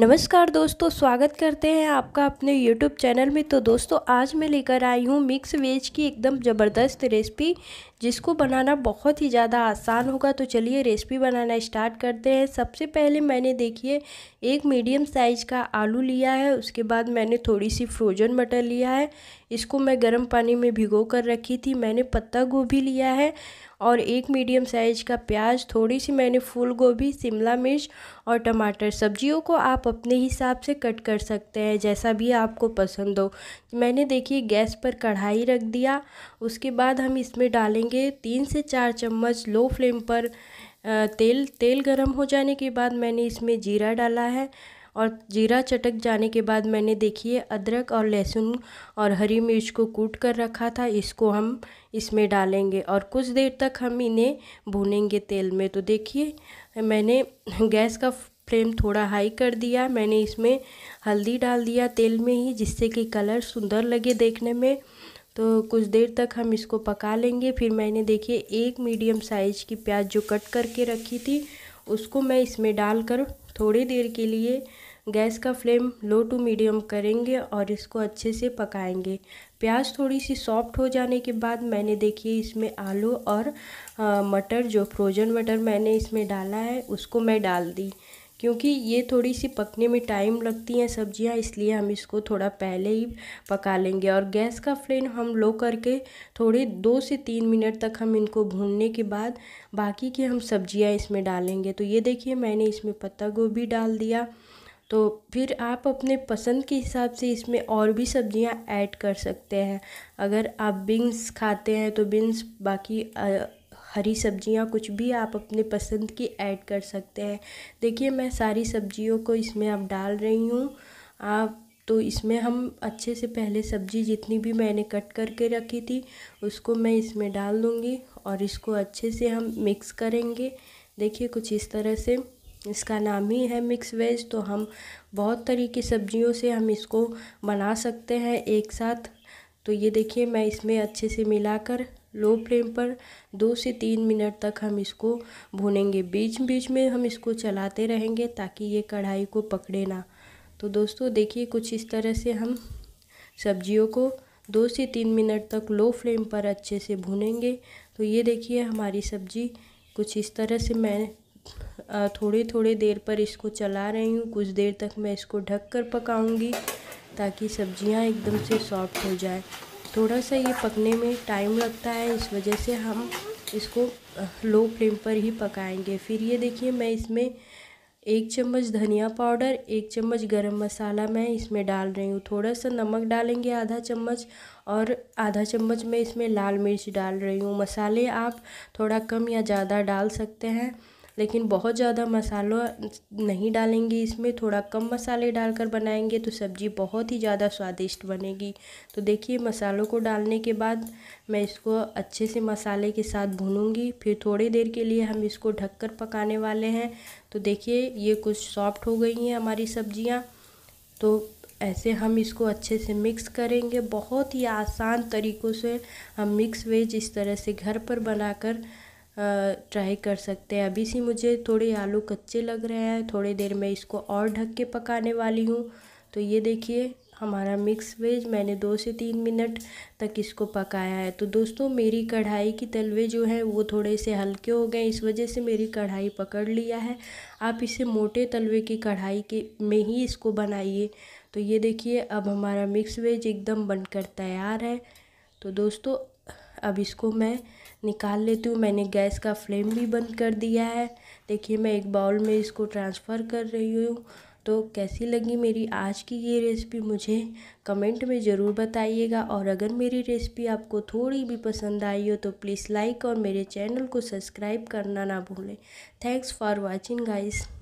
नमस्कार दोस्तों स्वागत करते हैं आपका अपने YouTube चैनल में तो दोस्तों आज मैं लेकर आई हूँ मिक्स वेज की एकदम ज़बरदस्त रेसिपी जिसको बनाना बहुत ही ज़्यादा आसान होगा तो चलिए रेसिपी बनाना स्टार्ट करते हैं सबसे पहले मैंने देखिए एक मीडियम साइज़ का आलू लिया है उसके बाद मैंने थोड़ी सी फ्रोजन मटर लिया है इसको मैं गर्म पानी में भिगो कर रखी थी मैंने पत्ता गोभी लिया है और एक मीडियम साइज़ का प्याज थोड़ी सी मैंने फूल गोभी शिमला मिर्च और टमाटर सब्जियों को आप अपने हिसाब से कट कर सकते हैं जैसा भी आपको पसंद हो मैंने देखिए गैस पर कढ़ाई रख दिया उसके बाद हम इसमें डालेंगे तीन से चार चम्मच लो फ्लेम पर तेल तेल गरम हो जाने के बाद मैंने इसमें जीरा डाला है और जीरा चटक जाने के बाद मैंने देखिए अदरक और लहसुन और हरी मिर्च को कूट कर रखा था इसको हम इसमें डालेंगे और कुछ देर तक हम इन्हें भूनेंगे तेल में तो देखिए मैंने गैस का फ्लेम थोड़ा हाई कर दिया मैंने इसमें हल्दी डाल दिया तेल में ही जिससे कि कलर सुंदर लगे देखने में तो कुछ देर तक हम इसको पका लेंगे फिर मैंने देखिए एक मीडियम साइज़ की प्याज जो कट करके रखी थी उसको मैं इसमें डालकर थोड़ी देर के लिए गैस का फ्लेम लो टू मीडियम करेंगे और इसको अच्छे से पकाएंगे प्याज थोड़ी सी सॉफ्ट हो जाने के बाद मैंने देखिए इसमें आलू और मटर जो फ्रोजन मटर मैंने इसमें डाला है उसको मैं डाल दी क्योंकि ये थोड़ी सी पकने में टाइम लगती हैं सब्जियां इसलिए हम इसको थोड़ा पहले ही पका लेंगे और गैस का फ्लेम हम लो करके थोड़े दो से तीन मिनट तक हम इनको भूनने के बाद बाकी की हम सब्जियां इसमें डालेंगे तो ये देखिए मैंने इसमें पत्ता गोभी डाल दिया तो फिर आप अपने पसंद के हिसाब से इसमें और भी सब्जियां ऐड कर सकते हैं अगर आप बीन्स खाते हैं तो बीन्स बाकी हरी सब्जियां कुछ भी आप अपने पसंद की ऐड कर सकते हैं देखिए मैं सारी सब्जियों को इसमें अब डाल रही हूँ आप तो इसमें हम अच्छे से पहले सब्जी जितनी भी मैंने कट करके रखी थी उसको मैं इसमें डाल दूँगी और इसको अच्छे से हम मिक्स करेंगे देखिए कुछ इस तरह से इसका नाम ही है मिक्स वेज तो हम बहुत तरह की सब्जियों से हम इसको बना सकते हैं एक साथ तो ये देखिए मैं इसमें अच्छे से मिलाकर लो फ्लेम पर दो से तीन मिनट तक हम इसको भूनेंगे बीच बीच में हम इसको चलाते रहेंगे ताकि ये कढ़ाई को पकड़े ना तो दोस्तों देखिए कुछ इस तरह से हम सब्जियों को दो से तीन मिनट तक लो फ्लेम पर अच्छे से भूनेंगे तो ये देखिए हमारी सब्जी कुछ इस तरह से मैं थोड़े थोड़े देर पर इसको चला रही हूँ कुछ देर तक मैं इसको ढक कर पकाऊँगी ताकि सब्जियाँ एकदम से सॉफ्ट हो जाए थोड़ा सा ये पकने में टाइम लगता है इस वजह से हम इसको लो फ्लेम पर ही पकाएंगे फिर ये देखिए मैं इसमें एक चम्मच धनिया पाउडर एक चम्मच गरम मसाला मैं इसमें डाल रही हूँ थोड़ा सा नमक डालेंगे आधा चम्मच और आधा चम्मच मैं इसमें लाल मिर्च डाल रही हूँ मसाले आप थोड़ा कम या ज़्यादा डाल सकते हैं लेकिन बहुत ज़्यादा मसालों नहीं डालेंगे इसमें थोड़ा कम मसाले डालकर बनाएंगे तो सब्ज़ी बहुत ही ज़्यादा स्वादिष्ट बनेगी तो देखिए मसालों को डालने के बाद मैं इसको अच्छे से मसाले के साथ भूनूंगी फिर थोड़ी देर के लिए हम इसको ढक पकाने वाले हैं तो देखिए ये कुछ सॉफ्ट हो गई हैं हमारी सब्जियाँ तो ऐसे हम इसको अच्छे से मिक्स करेंगे बहुत ही आसान तरीक़ों से हम मिक्स वेज इस तरह से घर पर बनाकर ट्राई कर सकते हैं अभी से मुझे थोड़े आलू कच्चे लग रहे हैं थोड़ी देर में इसको और ढक के पकाने वाली हूँ तो ये देखिए हमारा मिक्स वेज मैंने दो से तीन मिनट तक इसको पकाया है तो दोस्तों मेरी कढ़ाई की तलवे जो हैं वो थोड़े से हल्के हो गए इस वजह से मेरी कढ़ाई पकड़ लिया है आप इसे मोटे तलवे की कढ़ाई के में ही इसको बनाइए तो ये देखिए अब हमारा मिक्स वेज एकदम बनकर तैयार है तो दोस्तों अब इसको मैं निकाल लेती हूँ मैंने गैस का फ्लेम भी बंद कर दिया है देखिए मैं एक बाउल में इसको ट्रांसफ़र कर रही हूँ तो कैसी लगी मेरी आज की ये रेसिपी मुझे कमेंट में ज़रूर बताइएगा और अगर मेरी रेसिपी आपको थोड़ी भी पसंद आई हो तो प्लीज़ लाइक और मेरे चैनल को सब्सक्राइब करना ना भूलें थैंक्स फॉर वॉचिंग गाइस